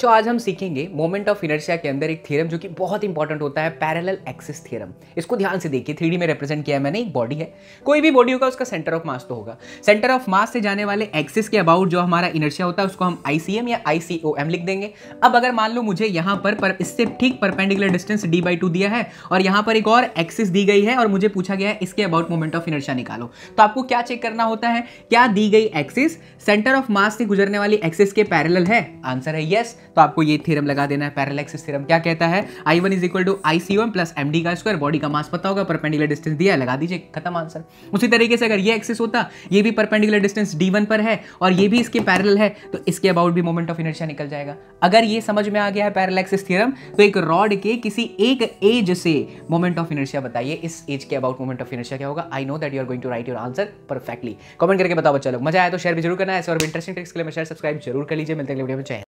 बच्चों तो आज हम सीखेंगे मोमेंट ऑफ इनर्शिया के अंदर एक थ्योरम जो कि बहुत इंपॉर्टेंट होता है पैरेलल एक्सिस थ्योरम इसको ध्यान से देखिए थ्री में रिप्रेजेंट किया है मैंने एक बॉडी है कोई भी बॉडी होगा उसका सेंटर ऑफ मास तो होगा सेंटर ऑफ मास से जाने वाले एक्सिस के अबाउट जो हमारा इनर्शिया होता है उसको हम आईसीएम या आईसीओएम लिख देंगे अब अगर मान लो मुझे यहां पर, पर इससे ठीक परपेंडिकुलर डिस्टेंस डी बाई दिया है और यहां पर एक और एक्सिस दी गई है और मुझे पूछा गया है इसके अबाउट मोमेंट ऑफ इनर्शिया निकालो तो आपको क्या चेक करना होता है क्या दी गई एक्सिस सेंटर ऑफ मास से गुजरने वाली एक्सिस के पैरल है आंसर है यस तो आपको ये थ्योरम लगा देना है पैरालेक्सिस थ्योरम क्या कहता है I one is equal to I C one plus M D का स्क्वायर बॉडी का मास पता होगा परपेंडिकुलर डिस्टेंस दिया है लगा दीजिए खत्म आंसर उसी तरीके से अगर ये एक्सिस होता ये भी परपेंडिकुलर डिस्टेंस डी वन पर है और ये भी इसके पैरल है तो इसके अबाउट भी मोमेंट ऑफ इनर्शिया निकल जाएगा अगर ये समझ में आ गया है पैरालेक्सिस थ्योरम तो एक रॉड के किसी एक एज से मोमेंट ऑफ इनर्शिया बताइए इस एज के अबाउट मोमेंट ऑफ इनर्शिया क्या होगा I know that you are going to write your answer perfectly comment करके बताओ बच्चा लोग मजा आया तो शेयर भी जरूर करना है और इंटरेस्टिंग ट्रिक्स के लिए शेयर सब्सक्राइब जरूर कर लीजिए मिलते हैं वीडियो में चाहिए